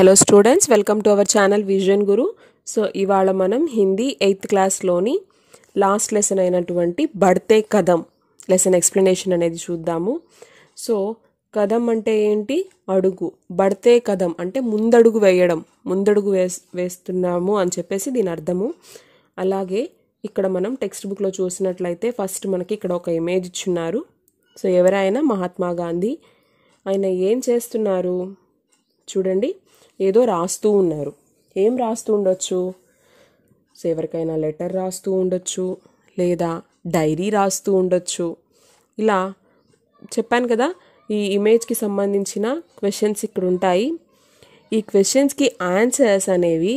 hello students welcome to our channel Vision Guru so ఇవాళ మనం Hindi eighth క్లాస్లోని last lesson అయినటువంటి బడ్తే కథం లెసన్ ఎక్స్ప్లెనేషన్ అనేది చూద్దాము సో కదం అంటే ఏంటి అడుగు బడ్తే కదం అంటే ముందడుగు వేయడం ముందడుగు వేస్ వేస్తున్నాము అని చెప్పేసి దీని అర్థము అలాగే ఇక్కడ మనం టెక్స్ట్ బుక్లో చూసినట్లయితే ఫస్ట్ మనకి ఇక్కడ ఒక ఇమేజ్ ఇచ్చున్నారు సో ఎవరైనా మహాత్మా గాంధీ ఆయన ఏం చేస్తున్నారు చూడండి ఏదో రాస్తూ ఉన్నారు ఏం రాస్తూ ఉండొచ్చు ఎవరికైనా లెటర్ రాస్తూ ఉండొచ్చు లేదా డైరీ రాస్తూ ఉండొచ్చు ఇలా చెప్పాను కదా ఈ ఇమేజ్కి సంబంధించిన క్వశ్చన్స్ ఇక్కడ ఉంటాయి ఈ క్వశ్చన్స్కి ఆన్సర్స్ అనేవి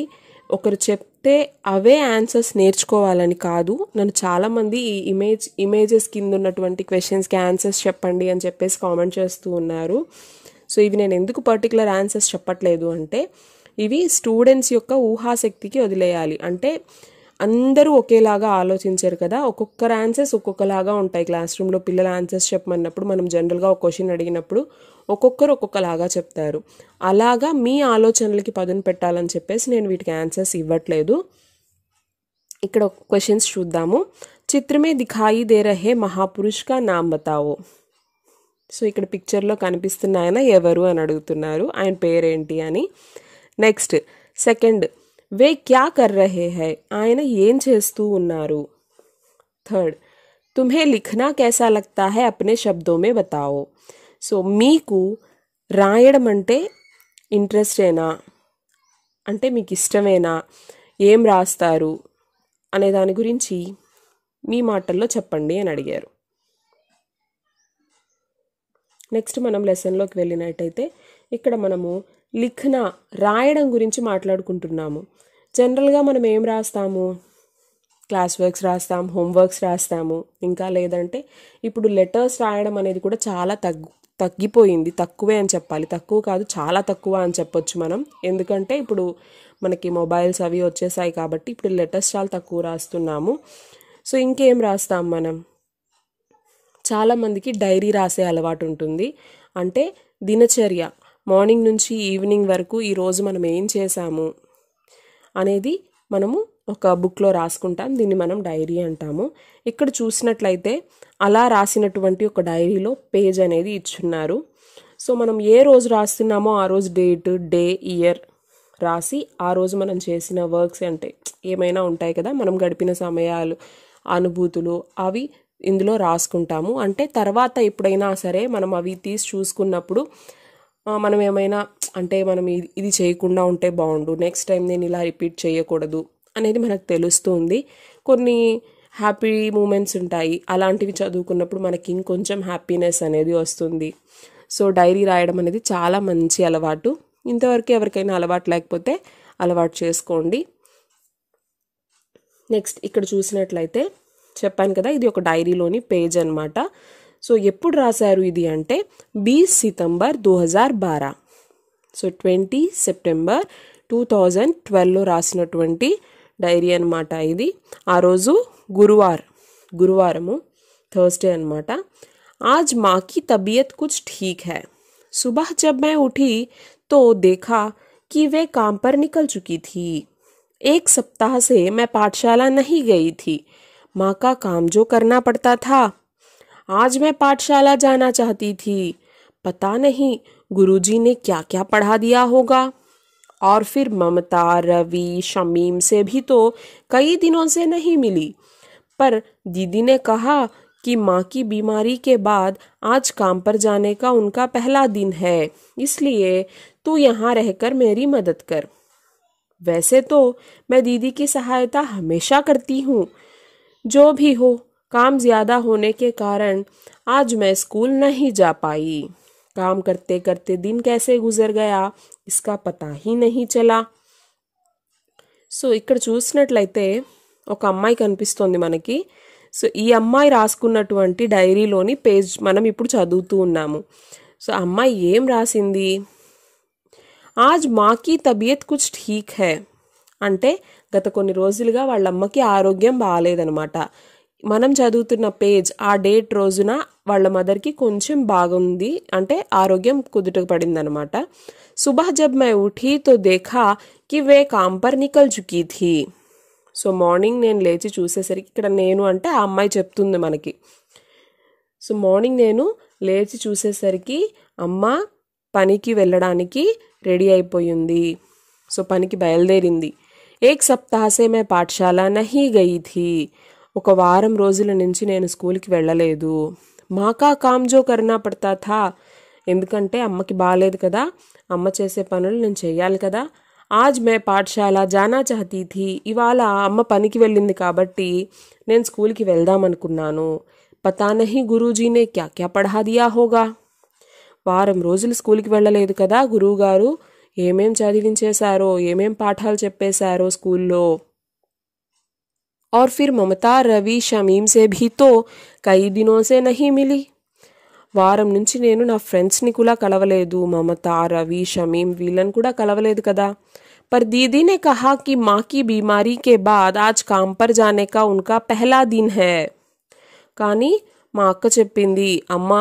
ఒకరు చెప్తే అవే ఆన్సర్స్ నేర్చుకోవాలని కాదు నన్ను చాలామంది ఈ ఇమేజ్ ఇమేజెస్ కింద ఉన్నటువంటి క్వశ్చన్స్కి ఆన్సర్స్ చెప్పండి అని చెప్పేసి కామెంట్ చేస్తూ ఉన్నారు సో ఇవి నేను ఎందుకు పర్టికులర్ ఆన్సర్స్ చెప్పట్లేదు అంటే ఇవి స్టూడెంట్స్ యొక్క ఊహాశక్తికి వదిలేయాలి అంటే అందరూ ఒకేలాగా ఆలోచించారు కదా ఒక్కొక్కరు ఆన్సర్స్ ఒక్కొక్కలాగా ఉంటాయి క్లాస్ రూమ్లో పిల్లల ఆన్సర్స్ చెప్పమన్నప్పుడు మనం జనరల్గా ఒక క్వశ్చన్ అడిగినప్పుడు ఒక్కొక్కరు ఒక్కొక్కలాగా చెప్తారు అలాగా మీ ఆలోచనలకి పదును పెట్టాలని చెప్పేసి నేను వీటికి ఆన్సర్స్ ఇవ్వట్లేదు ఇక్కడ క్వశ్చన్స్ చూద్దాము చిత్రమే దిఖాయి దే రహే మహాపురుష్ కా నామ్ బతావో సో ఇక్కడ పిక్చర్లో కనిపిస్తున్న ఆయన ఎవరు అని అడుగుతున్నారు ఆయన పేరేంటి అని నెక్స్ట్ సెకండ్ వే క్యా కర్ రహే హై ఆయన ఏం చేస్తూ ఉన్నారు థర్డ్ తుమ్హే లిఖనా కేసా లగ్తా హై అప్నే శబ్దోమే బతావో సో మీకు రాయడం అంటే ఇంట్రెస్టేనా అంటే మీకు ఇష్టమేనా ఏం రాస్తారు అనే దాని గురించి మీ మాటల్లో చెప్పండి అని అడిగారు నెక్స్ట్ మనం లెసన్లోకి వెళ్ళినట్టయితే ఇక్కడ మనము లిఖన రాయడం గురించి మాట్లాడుకుంటున్నాము జనరల్గా మనం ఏం రాస్తాము క్లాస్ వర్క్స్ రాస్తాం హోంవర్క్స్ రాస్తాము ఇంకా లేదంటే ఇప్పుడు లెటర్స్ రాయడం అనేది కూడా చాలా తగ్గు తగ్గిపోయింది తక్కువే అని చెప్పాలి తక్కువ కాదు చాలా తక్కువ అని చెప్పొచ్చు మనం ఎందుకంటే ఇప్పుడు మనకి మొబైల్స్ అవి వచ్చేసాయి కాబట్టి ఇప్పుడు లెటర్స్ చాలా తక్కువ రాస్తున్నాము సో ఇంకేం రాస్తాం మనం చాలామందికి డైరీ రాసే అలవాటు ఉంటుంది అంటే దినచర్య మార్నింగ్ నుంచి ఈవినింగ్ వరకు ఈరోజు మనం ఏం చేశాము అనేది మనము ఒక బుక్లో రాసుకుంటాం దీన్ని మనం డైరీ అంటాము ఇక్కడ చూసినట్లయితే అలా రాసినటువంటి ఒక డైరీలో పేజ్ అనేది ఇచ్చున్నారు సో మనం ఏ రోజు రాస్తున్నామో ఆ రోజు డేట్ డే ఇయర్ రాసి ఆ రోజు మనం చేసిన వర్క్స్ అంటే ఏమైనా ఉంటాయి కదా మనం గడిపిన సమయాలు అనుభూతులు అవి ఇందులో రాసుకుంటాము అంటే తర్వాత ఎప్పుడైనా సరే మనం అవి తీసి చూసుకున్నప్పుడు మనం ఏమైనా అంటే మనం ఇది చేయకుండా ఉంటే బాగుండు నెక్స్ట్ టైం నేను ఇలా రిపీట్ చేయకూడదు అనేది మనకు తెలుస్తుంది కొన్ని హ్యాపీ మూమెంట్స్ ఉంటాయి అలాంటివి చదువుకున్నప్పుడు మనకి ఇంకొంచెం హ్యాపీనెస్ అనేది వస్తుంది సో డైరీ రాయడం అనేది చాలా మంచి అలవాటు ఇంతవరకు ఎవరికైనా అలవాటు లేకపోతే అలవాటు చేసుకోండి నెక్స్ట్ ఇక్కడ చూసినట్లయితే చప్పన్ కదా ఇది ఒక డైరీలోని పేజ్ అన్నమాట సో ఎప్పుడు రాసారు ఇది అంటే 20 సెప్టెంబర్ 2012 సో 20 సెప్టెంబర్ 2012 లో రాసినటువంటి డైరీ అన్నమాట ఇది ఆ రోజు గురువార గురువారము థర్స్డే అన్నమాట आज मां की तबीयत कुछ ठीक है सुबह जब मैं उठी तो देखा कि वे काम पर निकल चुकी थी एक सप्ताह से मैं पाठशाला नहीं गई थी माँ का काम जो करना पड़ता था आज मैं पाठशाला जाना चाहती थी पता नहीं गुरुजी ने क्या क्या पढ़ा दिया होगा और फिर ममता रवि शमीम से भी तो कई दिनों से नहीं मिली पर दीदी ने कहा कि माँ की बीमारी के बाद आज काम पर जाने का उनका पहला दिन है इसलिए तू यहाँ रहकर मेरी मदद कर वैसे तो मैं दीदी की सहायता हमेशा करती हूँ जो भी हो काम ज्यादा होने के कारण आज मैं स्कूल नहीं जा पाई काम करते करते दिन कैसे गुजर गया इसका पता ही नहीं चला सो इक चूस अम्मा कमी सो ई अम्मा रास्कती डैरी पेज मनम चूना सो अम्मा एम रासी आज माँ की तबीयत कुछ ठीक है अंटे గత కొన్ని రోజులుగా వాళ్ళమ్మకి ఆరోగ్యం బాగాలేదనమాట మనం చదువుతున్న పేజ్ ఆ డేట్ రోజున వాళ్ళ మదర్కి కొంచెం బాగుంది అంటే ఆరోగ్యం కుదుట పడిందనమాట సుబహ జబ్ మై ఉఠి తో దేఖా కి వే కాంపర్ నికల్ చుకీ థీ సో మార్నింగ్ నేను లేచి చూసేసరికి ఇక్కడ నేను అంటే ఆ అమ్మాయి చెప్తుంది మనకి సో మార్నింగ్ నేను లేచి చూసేసరికి అమ్మ పనికి వెళ్ళడానికి రెడీ అయిపోయింది సో పనికి బయలుదేరింది ఏక్ సప్తాహసే మే పాఠశాల నహీ గయి థీ ఒక వారం రోజుల నుంచి నేను స్కూల్కి వెళ్ళలేదు మాకా కామ్జో కర్నా పడతా థా ఎందుకంటే అమ్మకి బాగాలేదు కదా అమ్మ చేసే పనులు నేను చేయాలి కదా ఆజ్ మే పాఠశాల జానా చహతీ థీ ఇవాళ అమ్మ పనికి వెళ్ళింది కాబట్టి నేను స్కూల్కి వెళ్దామనుకున్నాను అనుకున్నాను పతానహి గురూజీనే క్యా క్యా పఢా దియా హోగా వారం రోజులు స్కూల్కి వెళ్ళలేదు కదా గురువుగారు ఏమేం చదివించేశారో ఏమేం పాఠాలు చెప్పేశారో స్కూల్లో ఆర్ ఫిర్ మమతా రవి షమీం से కై तो कई दिनों వారం నుంచి నేను నా ఫ్రెండ్స్ని కూడా కలవలేదు మమత రవి షమీం వీళ్ళని కూడా కలవలేదు కదా పర్ దీదీనే కహా కి మాకి బీమారీ కే బాద్ ఆజ్ కామ్ పర్ జానే కా ఉన్కా పెహలా దిన్ హే కానీ మా అక్క చెప్పింది అమ్మ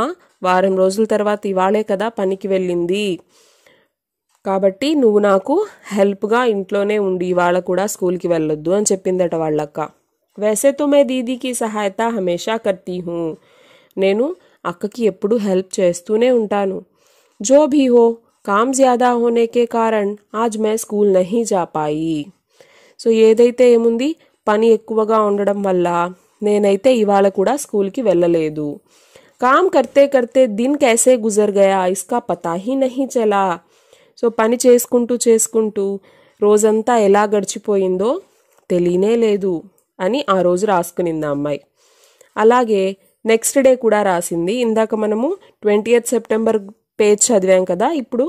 వారం రోజుల తర్వాత ఇవాళే కదా పనికి వెళ్ళింది కాబట్టి నువ్వు నాకు హెల్ప్గా ఇంట్లోనే ఉండి ఇవాళ కూడా స్కూల్కి వెళ్ళొద్దు అని చెప్పిందట వాళ్ళక్క వేసే తొమ్మే దీదీకి సహాయత హమేషా కర్తీ హూ నేను అక్కకి ఎప్పుడు హెల్ప్ చేస్తూనే ఉంటాను జో భీ హో కామ్ జ్యాదా హోనేకే కారణ్ ఆజ్ మే స్కూల్ నహీ జా పాయి సో ఏదైతే ఏముంది పని ఎక్కువగా ఉండడం వల్ల నేనైతే ఇవాళ కూడా స్కూల్కి వెళ్ళలేదు కామ్ కర్తే కర్తే దిన్ కేసే గుజర్ గయా ఇస్కా పతా హీ నహీ చలా సో పని చేసుకుంటూ చేసుకుంటూ రోజంతా ఎలా గడిచిపోయిందో తెలియనే లేదు అని ఆ రోజు రాసుకునింది ఆ అమ్మాయి అలాగే నెక్స్ట్ డే కూడా రాసింది ఇందాక మనము ట్వంటీ ఎయిత్ సెప్టెంబర్ పేజ్ చదివాం కదా ఇప్పుడు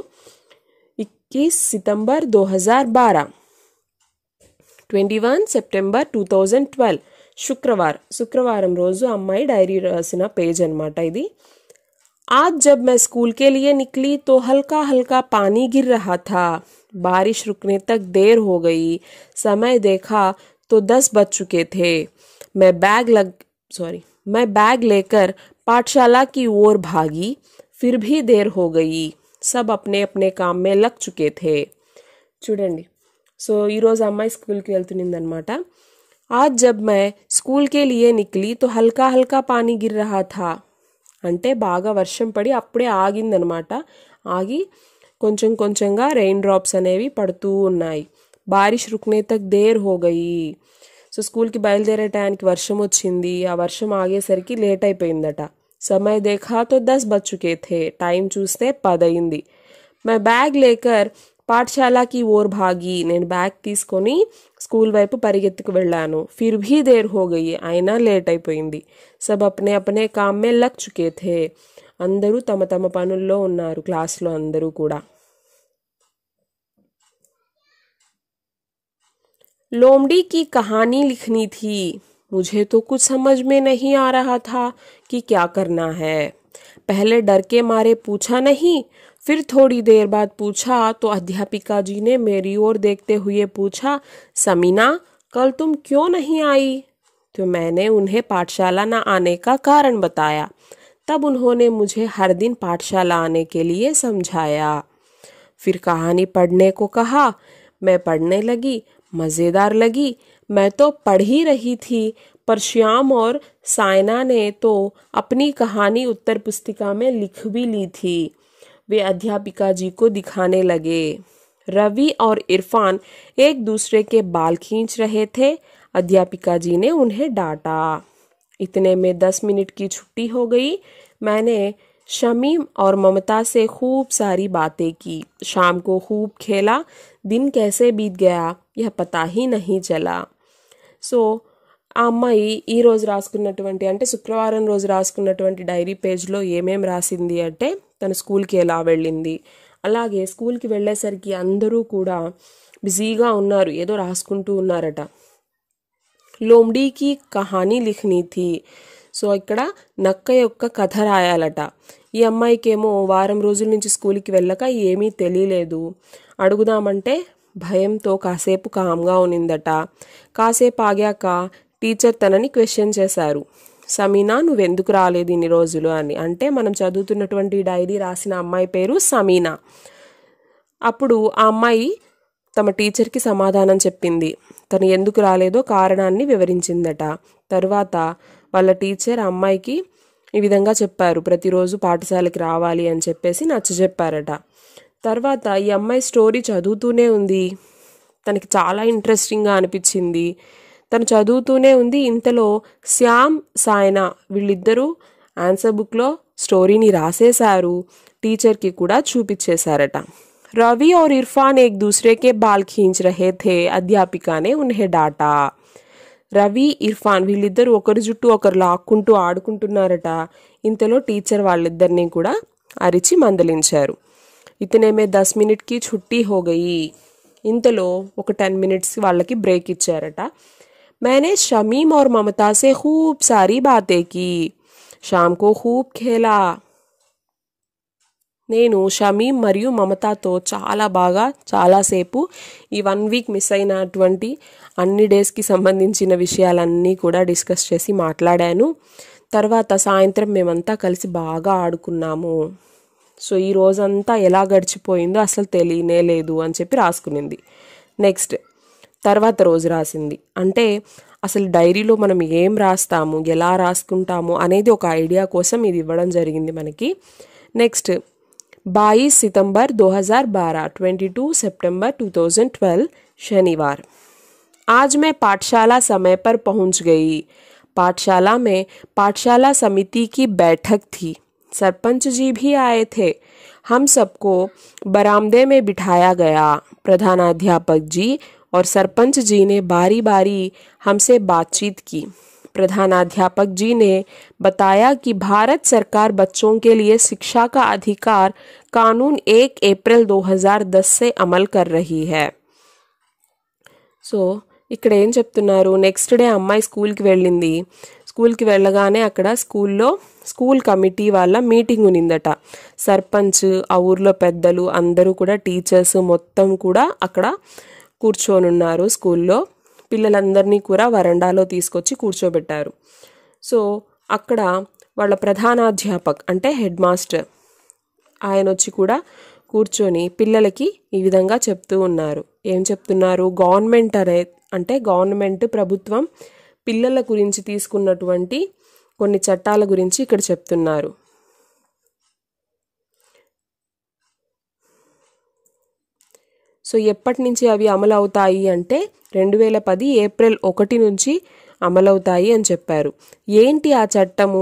ఇక్కీస్ సితంబర్ దో హజార్ బారా twenty one September two thousand twelve శుక్రవారం శుక్రవారం రోజు అమ్మాయి డైరీ రాసిన పేజ్ అనమాట ఇది आज जब मैं स्कूल के लिए निकली तो हल्का हल्का पानी गिर रहा था बारिश रुकने तक देर हो गई समय देखा तो दस बज चुके थे मैं बैग लग सॉरी मैं बैग लेकर पाठशाला की ओर भागी फिर भी देर हो गई सब अपने अपने काम में लग चुके थे చూడండి रोज अम्मा स्कूल के अन्ट आज जब मैं स्कूल के लिए निकली तो हल्का हल्का पानी गिर रहा था అంటే బాగా వర్షం పడి అప్పుడే ఆగిందనమాట ఆగి కొంచెం కొంచెంగా రెయిన్ డ్రాప్స్ అనేవి పడుతూ ఉన్నాయి బారిష్ రుక్నే దేర్ హోగయి సో స్కూల్కి బయలుదేరే టయానికి వర్షం వచ్చింది ఆ వర్షం ఆగేసరికి లేట్ అయిపోయిందట సమయ దేఖా తో దస్ బచ్చుకేతే టైం చూస్తే పదయింది మై బ్యాగ్ లేకర్ पाठशाल की ओर भागी ने बैग तीसकोनी स्कूल वेप परगेक वेलाने फिर भी देर हो गई आईना लेट लेटी सब अपने अपने काम में लग चुके थे अंदर तम तम पन उ क्लास अंदर लोमड़ी की कहानी लिखनी थी मुझे तो कुछ समझ में नहीं आ रहा था कि क्या करना है पहले डर के मारे पूछा नहीं फिर थोड़ी देर बाद पूछा तो अध्यापिका जी ने मेरी ओर देखते हुए पूछा समीना कल तुम क्यों नहीं आई तो मैंने उन्हें पाठशाला न आने का कारण बताया तब उन्होंने मुझे हर दिन पाठशाला आने के लिए समझाया फिर कहानी पढ़ने को कहा मैं पढ़ने लगी मज़ेदार लगी मैं तो पढ़ ही रही थी पर श्याम और सायना ने तो अपनी कहानी उत्तर पुस्तिका में लिख भी ली थी वे अध्यापिका जी को दिखाने लगे रवि और इरफान एक दूसरे के बाल खींच रहे थे अध्यापिका जी ने उन्हें डांटा इतने में दस मिनट की छुट्टी हो गई मैंने शमीम और ममता से खूब सारी बातें की शाम को खूब खेला दिन कैसे बीत गया यह पता ही नहीं चला सो so, ఆ అమ్మాయి ఈ రోజు రాసుకున్నటువంటి అంటే శుక్రవారం రోజు రాసుకున్నటువంటి డైరీ పేజ్లో ఏమేం రాసింది అంటే తన స్కూల్కి ఎలా వెళ్ళింది అలాగే స్కూల్కి వెళ్ళేసరికి అందరూ కూడా బిజీగా ఉన్నారు ఏదో రాసుకుంటూ ఉన్నారట లోమ్డీకి కహానీ లిఖనీతి సో ఇక్కడ నక్క యొక్క కథ రాయాలట ఈ అమ్మాయికేమో వారం రోజుల నుంచి స్కూల్కి వెళ్ళక ఏమీ తెలియలేదు అడుగుదామంటే భయంతో కాసేపు కామ్గా ఉనిందట కాసేపు ఆగాక టీచర్ తనని క్వశ్చన్ చేశారు సమీనా నువ్వెందుకు రాలేదు ఇన్ని రోజులు అని అంటే మనం చదువుతున్నటువంటి డైరీ రాసిన అమ్మాయి పేరు సమీనా అప్పుడు ఆ అమ్మాయి తమ టీచర్కి సమాధానం చెప్పింది తను ఎందుకు రాలేదో కారణాన్ని వివరించిందట తర్వాత వాళ్ళ టీచర్ అమ్మాయికి ఈ విధంగా చెప్పారు ప్రతిరోజు పాఠశాలకి రావాలి అని చెప్పేసి నచ్చజెప్పారట తర్వాత ఈ అమ్మాయి స్టోరీ చదువుతూనే ఉంది తనకి చాలా ఇంట్రెస్టింగ్గా అనిపించింది తను చదువుతూనే ఉంది ఇంతలో శ్యామ్ సాయనా వీళ్ళిద్దరూ ఆన్సర్ బుక్లో స్టోరీని రాసేశారు టీచర్కి కూడా చూపించేశారట రవి और ఇర్ఫాన్ ఏక్ దూసరేకే బాల్ ఖీంచ్ खींच అధ్యాపికనే थे అధ్యాపిక డాటా రవి ఇర్ఫాన్ వీళ్ళిద్దరూ ఒకరి జుట్టు ఒకరు లాక్కుంటూ ఆడుకుంటున్నారట ఇంతలో టీచర్ వాళ్ళిద్దరిని కూడా అరిచి మందలించారు ఇతనేమే దస్ మినిట్కి చుట్టీ హోగయి ఇంతలో ఒక టెన్ మినిట్స్ వాళ్ళకి బ్రేక్ ఇచ్చారట मैंने शमीम और ममता से खूब सारी बातें की शाम को खूब खेला నేను షమీ మరియు మమతాతో చాలా బాగా చాలాసేపు ఈ వన్ వీక్ మిస్ అయినటువంటి అన్ని డేస్కి సంబంధించిన విషయాలన్నీ కూడా డిస్కస్ చేసి మాట్లాడాను తర్వాత సాయంత్రం మేమంతా కలిసి బాగా ఆడుకున్నాము సో ఈ రోజంతా ఎలా గడిచిపోయిందో అసలు తెలియనే లేదు అని చెప్పి రాసుకునింది నెక్స్ట్ తరువాత రోజు రాసింది అంటే అసలు డైరీలో మనం ఏం రాస్తాము ఎలా రాసుకుంటాము అనేది ఒక ఐడియా కోసం ఇది ఇవ్వడం జరిగింది మనకి నెక్స్ట్ 21 సెప్టెంబర్ 2012 22 సెప్టెంబర్ 2012 శనివారం आज मैं पाठशाला समय पर पहुंच गई पाठशाला में पाठशाला समिति की बैठक थी सरपंच जी भी आए थे हम सबको बरामदे में बिठाया गया प्रधानाध्यापक जी और सरपंच जी ने बारी-बारी हमसे बातचीत की प्रधानाध्यापक जी ने बताया कि भारत सरकार बच्चों के लिए शिक्षा का अधिकार कानून 1 अप्रैल 2010 से अमल कर रही है सो इकडे ఏం చెప్తునారు నెక్స్ట్ డే అమ్మాయి స్కూల్ కి వెళ్ళింది స్కూల్ కి వెళ్ళగానే అక్కడ స్కూల్ లో స్కూల్ కమిటీ వాళ్ళ మీటింగ్ ఉన్నందట सरपंच ఆ ఊర్లో పెద్దలు అందరూ కూడా టీచర్స్ మొత్తం కూడా అక్కడ కూర్చోనున్నారు స్కూల్లో పిల్లలందరినీ కూడా వరండాలో తీసుకొచ్చి కూర్చోబెట్టారు సో అక్కడ వాళ్ళ ప్రధానాధ్యాపక్ అంటే హెడ్ మాస్టర్ ఆయన వచ్చి కూడా కూర్చొని పిల్లలకి ఈ విధంగా చెప్తూ ఉన్నారు ఏం చెప్తున్నారు గవర్నమెంట్ అనే అంటే గవర్నమెంట్ ప్రభుత్వం పిల్లల గురించి తీసుకున్నటువంటి కొన్ని చట్టాల గురించి ఇక్కడ చెప్తున్నారు సో ఎప్పటి నుంచి అవి అమలు అవుతాయి అంటే రెండు వేల పది ఏప్రిల్ ఒకటి నుంచి అమలవుతాయి అని చెప్పారు ఏంటి ఆ చట్టము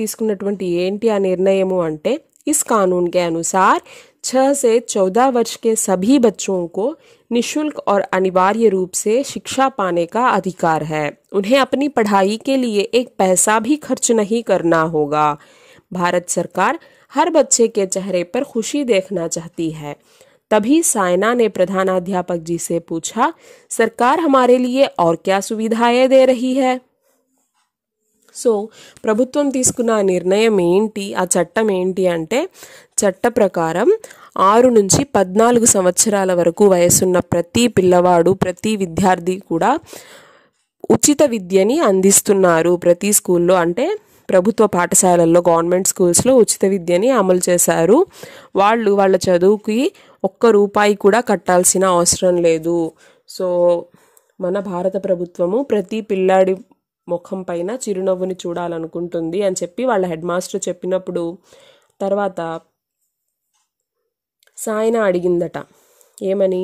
తీసుకున్నటువంటి ఏంటి ఆ నిర్ణయము అంటే इस कानून के अनुसार छः से चौदह वर्ष के सभी बच्चों को निशुल्क और अनिवार्य रूप से शिक्षा पाने का अधिकार है उन्हें अपनी पढ़ाई के लिए एक पैसा भी खर्च नहीं करना होगा भारत सरकार हर बच्चे के चेहरे पर खुशी देखना चाहती है तभी सायना ने प्रधानाध्यापक जी से पूछा सरकार हमारे लिए और क्या సువిధాయే दे रही है సో ప్రభుత్వం తీసుకున్న నిర్ణయం ఏంటి ఆ చట్టం ఏంటి అంటే చట్ట ప్రకారం ఆరు నుంచి పద్నాలుగు సంవత్సరాల వరకు వయసున్న ప్రతి పిల్లవాడు ప్రతి విద్యార్థి కూడా ఉచిత విద్యని అందిస్తున్నారు ప్రతి స్కూల్లో అంటే ప్రభుత్వ పాఠశాలల్లో గవర్నమెంట్ స్కూల్స్లో ఉచిత విద్యని అమలు చేశారు వాళ్ళు వాళ్ళ చదువుకి ఒక్క రూపాయి కూడా కట్టాల్సిన అవసరం లేదు సో మన భారత ప్రభుత్వము ప్రతి పిల్లాడి ముఖం పైన చిరునవ్వుని చూడాలనుకుంటుంది అని చెప్పి వాళ్ళ హెడ్ మాస్టర్ చెప్పినప్పుడు తర్వాత సాయన అడిగిందట ఏమని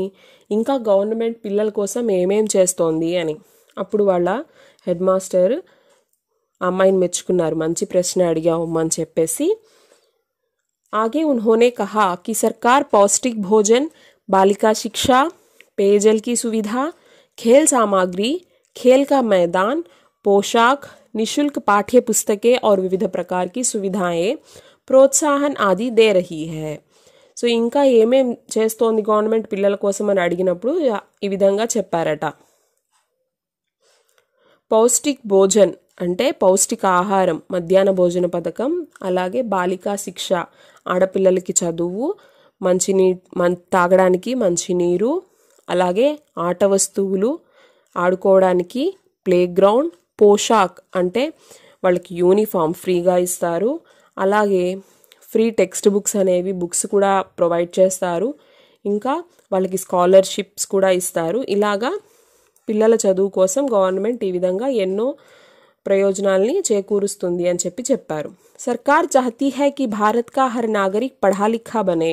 ఇంకా గవర్నమెంట్ పిల్లల కోసం ఏమేం చేస్తోంది అని అప్పుడు వాళ్ళ హెడ్ మాస్టర్ అమ్మాయిని మెచ్చుకున్నారు మంచి ప్రశ్న అడిగావు చెప్పేసి आगे उन्होंने कहा कि सरकार पौष्टिक भोजन बालिका शिक्षा पेयजल की सुविधा खेल सामग्री खेल का मैदान पोशाक निशुल्क पाठ्य पुस्तकें और विविध प्रकार की सुविधाएं ప్రోత్సాహన్ ఆది దే రహీ హే సో ఇంకా ఏమేం చేస్తోంది గవర్నమెంట్ పిల్లల కోసం అని అడిగినప్పుడు ఈ విధంగా చెప్పారట పౌష్టిక్ భోజన్ అంటే పౌష్టిక ఆహారం మధ్యాహ్న భోజన పథకం అలాగే బాలికా శిక్ష ఆడపిల్లలకి చదువు మంచినీ మం తాగడానికి మంచినీరు అలాగే ఆట వస్తువులు ఆడుకోవడానికి ప్లే గ్రౌండ్ పోషాక్ అంటే వాళ్ళకి యూనిఫామ్ ఫ్రీగా ఇస్తారు అలాగే ఫ్రీ టెక్స్ట్ బుక్స్ అనేవి బుక్స్ కూడా ప్రొవైడ్ చేస్తారు ఇంకా వాళ్ళకి స్కాలర్షిప్స్ కూడా ఇస్తారు ఇలాగా పిల్లల చదువు కోసం గవర్నమెంట్ ఈ విధంగా ఎన్నో ప్రయోజనాల్ని చేకూరుస్తుంది అని చెప్పి చెప్పారు సర్కార్ చాహతీ హై కి భారత్ కా హర్ నాగరిక్ పఢా లిఖా బనే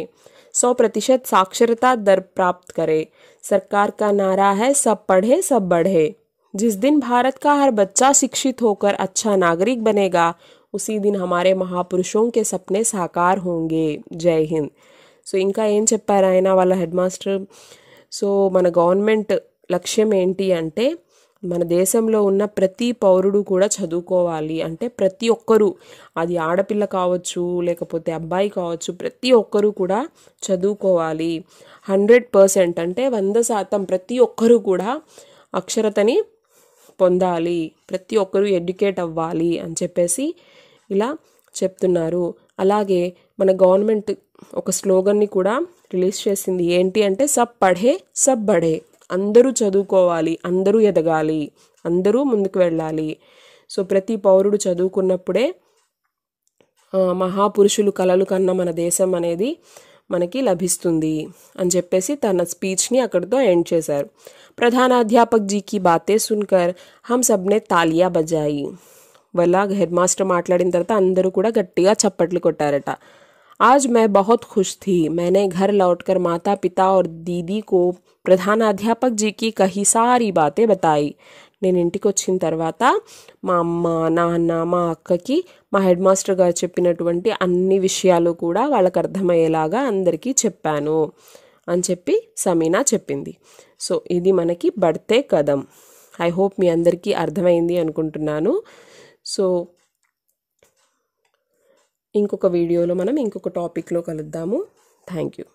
सौ प्रतिशत साक्षरता दर प्राप्त करे सरकार का नारा है सब पढ़े सब बढ़े जिस दिन भारत का हर बच्चा शिक्षित होकर अच्छा नागरिक बनेगा उसी दिन हमारे महापुरुषों के सपने साकार होंगे జై హింద్ సో ఇంకా ఏం చెప్పారు ఆయన వాళ్ళ హెడ్ మాస్టర్ సో మన గవర్నమెంట్ లక్ష్యం ఏంటి అంటే మన దేశంలో ఉన్న ప్రతి పౌరుడు కూడా చదువుకోవాలి అంటే ప్రతి ఒక్కరూ అది ఆడపిల్ల కావచ్చు లేకపోతే అబ్బాయి కావచ్చు ప్రతి ఒక్కరూ కూడా చదువుకోవాలి హండ్రెడ్ పర్సెంట్ అంటే వంద శాతం ప్రతి ఒక్కరూ కూడా అక్షరతని పొందాలి ప్రతి ఒక్కరూ ఎడ్యుకేట్ అవ్వాలి అని చెప్పేసి ఇలా చెప్తున్నారు అలాగే మన గవర్నమెంట్ ఒక స్లోగన్ని కూడా రిలీజ్ చేసింది ఏంటి అంటే సబ్ పడే సబ్ బడే అందరూ చదువుకోవాలి అందరూ ఎదగాలి అందరూ ముందుకు వెళ్ళాలి సో ప్రతి పౌరుడు చదువుకున్నప్పుడే మహాపురుషులు కలలు కన్న మన దేశం అనేది మనకి లభిస్తుంది అని చెప్పేసి తన స్పీచ్ని అక్కడితో ఎండ్ చేశారు అధ్యాపక్ జీకి బాతే సున్కర్ హమ్ సబ్నే తాలియా బజాయి వల్ల హెడ్ మాస్టర్ మాట్లాడిన తర్వాత అందరూ కూడా గట్టిగా చప్పట్లు కొట్టారట आज मैं बहुत खुश थी मैंने घर लौटकर माता पिता और दीदी को ప్రధానాధ్యాపక్ జీకి కహి సారీ బాతే బతాయి నేను ఇంటికి వచ్చిన తర్వాత మా అమ్మ నాన్న మా అక్కకి మా హెడ్ మాస్టర్ గారు చెప్పినటువంటి అన్ని విషయాలు కూడా వాళ్ళకి అర్థమయ్యేలాగా అందరికీ చెప్పాను అని చెప్పి సమీనా చెప్పింది సో ఇది మనకి బడితే కదం ఐ హోప్ మీ అందరికీ అర్థమైంది అనుకుంటున్నాను సో ఇంకొక వీడియోలో మనం ఇంకొక టాపిక్లో కలుద్దాము థ్యాంక్ యూ